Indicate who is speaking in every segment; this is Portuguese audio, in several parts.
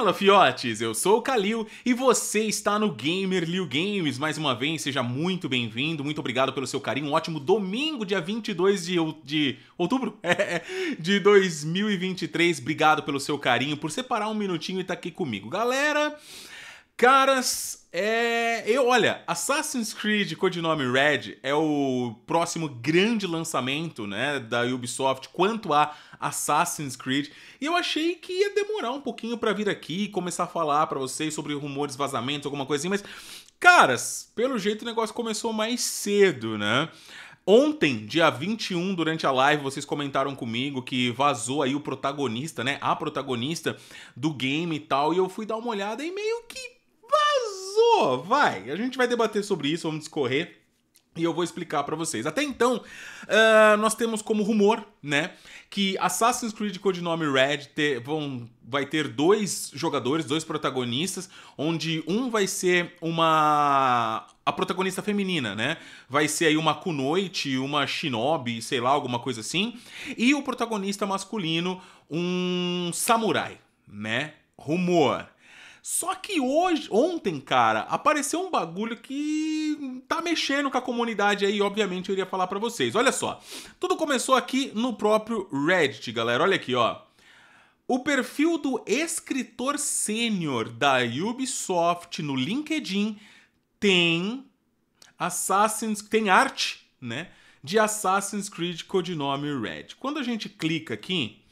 Speaker 1: Fala, fiotes! Eu sou o Kalil e você está no Gamer Liu Games. Mais uma vez, seja muito bem-vindo, muito obrigado pelo seu carinho. Um ótimo domingo, dia 22 de, de outubro é, de 2023. Obrigado pelo seu carinho, por separar um minutinho e estar tá aqui comigo. Galera, Caras, é. Eu, olha, Assassin's Creed Codinome Red é o próximo grande lançamento, né, da Ubisoft quanto a Assassin's Creed. E eu achei que ia demorar um pouquinho para vir aqui e começar a falar para vocês sobre rumores, vazamentos, alguma coisinha, assim, mas. Caras, pelo jeito o negócio começou mais cedo, né? Ontem, dia 21, durante a live, vocês comentaram comigo que vazou aí o protagonista, né? A protagonista do game e tal, e eu fui dar uma olhada e meio que Pô, vai. A gente vai debater sobre isso, vamos discorrer. E eu vou explicar para vocês. Até então, uh, nós temos como rumor, né, que Assassin's Creed Codinome Red ter, vão, vai ter dois jogadores, dois protagonistas, onde um vai ser uma a protagonista feminina, né? Vai ser aí uma kunoite, uma shinobi, sei lá, alguma coisa assim, e o protagonista masculino um samurai, né? Rumor. Só que hoje, ontem, cara, apareceu um bagulho que tá mexendo com a comunidade aí, obviamente eu iria falar para vocês. Olha só. Tudo começou aqui no próprio Reddit, galera. Olha aqui, ó. O perfil do escritor sênior da Ubisoft no LinkedIn tem Assassin's tem arte, né? De Assassin's Creed codinome Red. Quando a gente clica aqui,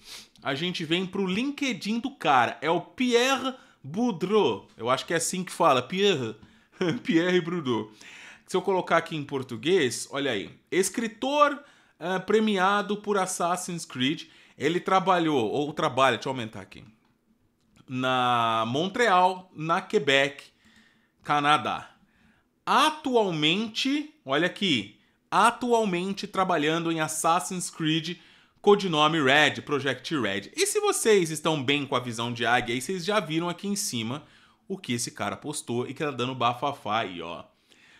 Speaker 1: a gente vem pro LinkedIn do cara. É o Pierre Boudreau, eu acho que é assim que fala, Pierre, Pierre Boudreau. Se eu colocar aqui em português, olha aí, escritor uh, premiado por Assassin's Creed, ele trabalhou, ou trabalha, deixa eu aumentar aqui, na Montreal, na Quebec, Canadá. Atualmente, olha aqui, atualmente trabalhando em Assassin's Creed codinome Red, Project Red. E se vocês estão bem com a visão de águia, aí vocês já viram aqui em cima o que esse cara postou e que tá dando bafafá aí, ó.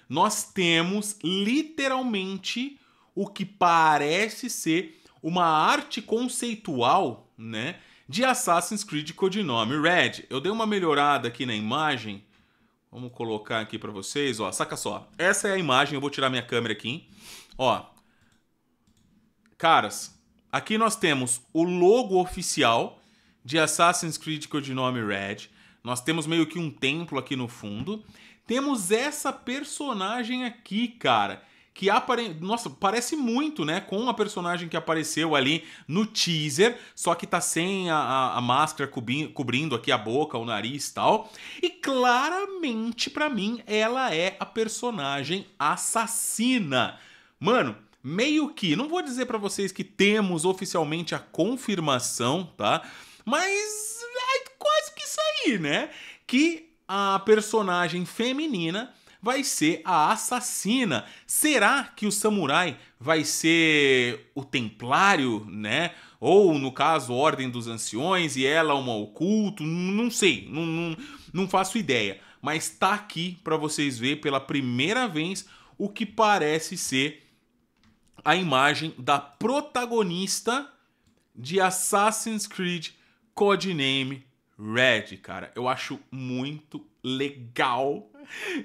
Speaker 1: Nós temos literalmente o que parece ser uma arte conceitual, né, de Assassin's Creed codinome Red. Eu dei uma melhorada aqui na imagem. Vamos colocar aqui para vocês, ó, saca só. Essa é a imagem, eu vou tirar minha câmera aqui. Ó. Caras, Aqui nós temos o logo oficial de Assassin's Creed Codinome Red. Nós temos meio que um templo aqui no fundo. Temos essa personagem aqui, cara, que aparece. Nossa, parece muito, né? Com a personagem que apareceu ali no teaser, só que tá sem a, a, a máscara cobrindo aqui a boca, o nariz e tal. E claramente, para mim, ela é a personagem assassina. Mano, meio que, não vou dizer para vocês que temos oficialmente a confirmação, tá? Mas é quase que isso aí, né? Que a personagem feminina vai ser a assassina. Será que o samurai vai ser o templário, né? Ou, no caso, Ordem dos Anciões e ela uma oculto? Não sei, não, não, não faço ideia. Mas tá aqui para vocês ver pela primeira vez o que parece ser a imagem da protagonista de Assassin's Creed Codename Red, cara. Eu acho muito legal.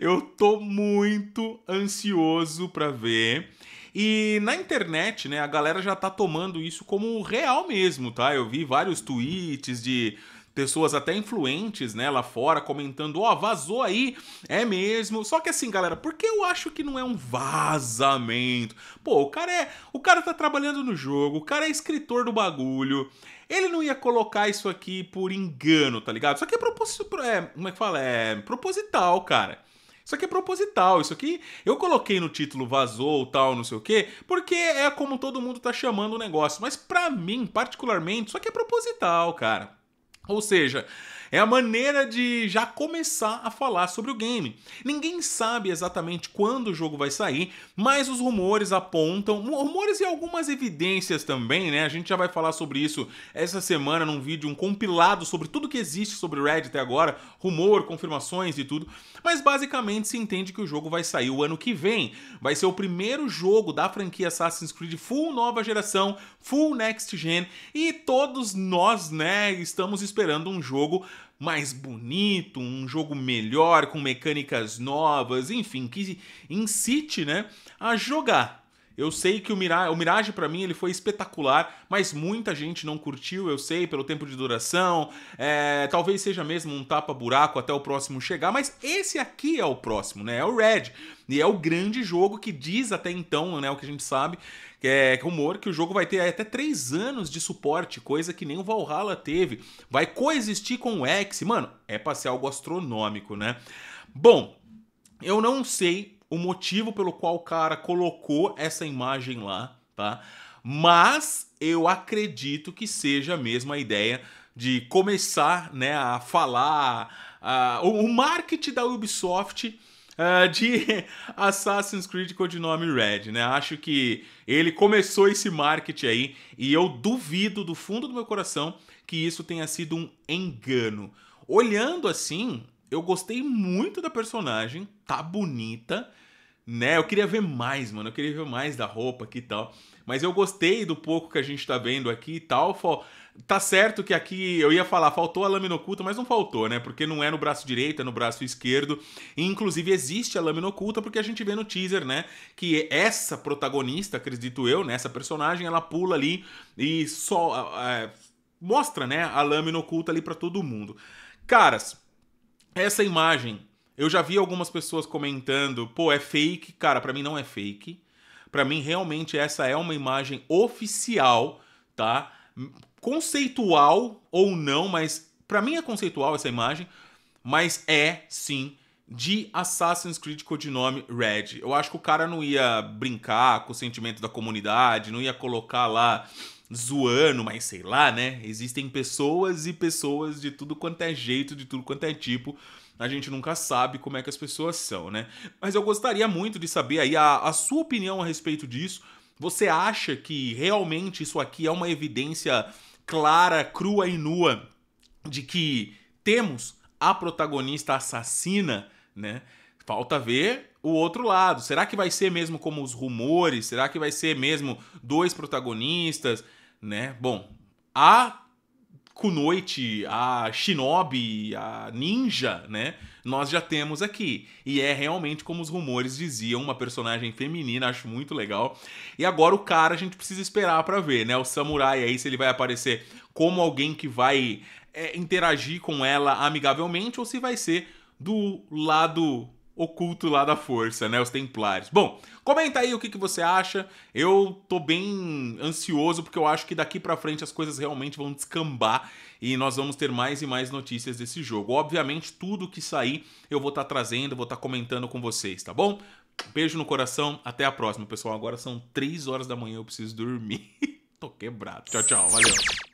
Speaker 1: Eu tô muito ansioso para ver. E na internet, né, a galera já tá tomando isso como real mesmo, tá? Eu vi vários tweets de pessoas até influentes, né, lá fora, comentando, ó, oh, vazou aí, é mesmo. Só que assim, galera, por que eu acho que não é um vazamento? Pô, o cara é. O cara tá trabalhando no jogo, o cara é escritor do bagulho. Ele não ia colocar isso aqui por engano, tá ligado? só que é, é, como é, que fala? é proposital, cara. Isso aqui é proposital, isso aqui eu coloquei no título vazou, tal, não sei o quê, porque é como todo mundo tá chamando o negócio, mas para mim, particularmente, isso aqui é proposital, cara. Ou seja, é a maneira de já começar a falar sobre o game. Ninguém sabe exatamente quando o jogo vai sair, mas os rumores apontam, rumores e algumas evidências também, né? A gente já vai falar sobre isso essa semana num vídeo, um compilado sobre tudo que existe sobre Red até agora, rumor, confirmações e tudo. Mas basicamente se entende que o jogo vai sair o ano que vem. Vai ser o primeiro jogo da franquia Assassin's Creed full nova geração, full next gen, e todos nós, né, estamos esperando um jogo mais bonito, um jogo melhor, com mecânicas novas, enfim, que incite né, a jogar. Eu sei que o Mirage, o Mirage para mim ele foi espetacular, mas muita gente não curtiu, eu sei, pelo tempo de duração. É, talvez seja mesmo um tapa-buraco até o próximo chegar, mas esse aqui é o próximo, né? É o Red. E é o grande jogo que diz até então, né? O que a gente sabe, que é rumor que o jogo vai ter até três anos de suporte, coisa que nem o Valhalla teve. Vai coexistir com o X. Mano, é pra ser algo astronômico, né? Bom, eu não sei o motivo pelo qual o cara colocou essa imagem lá, tá? Mas eu acredito que seja mesmo a ideia de começar né, a falar uh, o marketing da Ubisoft uh, de Assassin's Creed Codinome Red, né? Acho que ele começou esse marketing aí e eu duvido do fundo do meu coração que isso tenha sido um engano. Olhando assim, eu gostei muito da personagem, tá bonita né? Eu queria ver mais, mano. Eu queria ver mais da roupa aqui e tal. Mas eu gostei do pouco que a gente tá vendo aqui e tal. Tá certo que aqui eu ia falar, faltou a lâmina oculta, mas não faltou, né? Porque não é no braço direito, é no braço esquerdo. E, inclusive existe a lâmina oculta, porque a gente vê no teaser, né? Que essa protagonista, acredito eu, né? Essa personagem, ela pula ali e só. É, mostra, né? A lâmina oculta ali para todo mundo. Caras, essa imagem eu já vi algumas pessoas comentando, pô, é fake. Cara, para mim não é fake. Para mim realmente essa é uma imagem oficial, tá? Conceitual ou não, mas para mim é conceitual essa imagem, mas é sim de Assassin's Creed codinome Red. Eu acho que o cara não ia brincar com o sentimento da comunidade, não ia colocar lá zoando, mas sei lá, né? Existem pessoas e pessoas de tudo quanto é jeito, de tudo quanto é tipo a gente nunca sabe como é que as pessoas são, né? Mas eu gostaria muito de saber aí a, a sua opinião a respeito disso. Você acha que realmente isso aqui é uma evidência clara, crua e nua de que temos a protagonista assassina, né? Falta ver o outro lado. Será que vai ser mesmo como os rumores? Será que vai ser mesmo dois protagonistas, né? Bom, há Kunoichi, a Shinobi, a Ninja, né? Nós já temos aqui. E é realmente como os rumores diziam, uma personagem feminina, acho muito legal. E agora o cara a gente precisa esperar para ver, né? O samurai aí, se ele vai aparecer como alguém que vai é, interagir com ela amigavelmente ou se vai ser do lado oculto lá da força, né? Os Templários. Bom, comenta aí o que, que você acha. Eu tô bem ansioso porque eu acho que daqui para frente as coisas realmente vão descambar e nós vamos ter mais e mais notícias desse jogo. Obviamente, tudo que sair eu vou estar tá trazendo, vou estar tá comentando com vocês, tá bom? Beijo no coração, até a próxima, pessoal. Agora são 3 horas da manhã, eu preciso dormir. tô quebrado. Tchau, tchau. Valeu.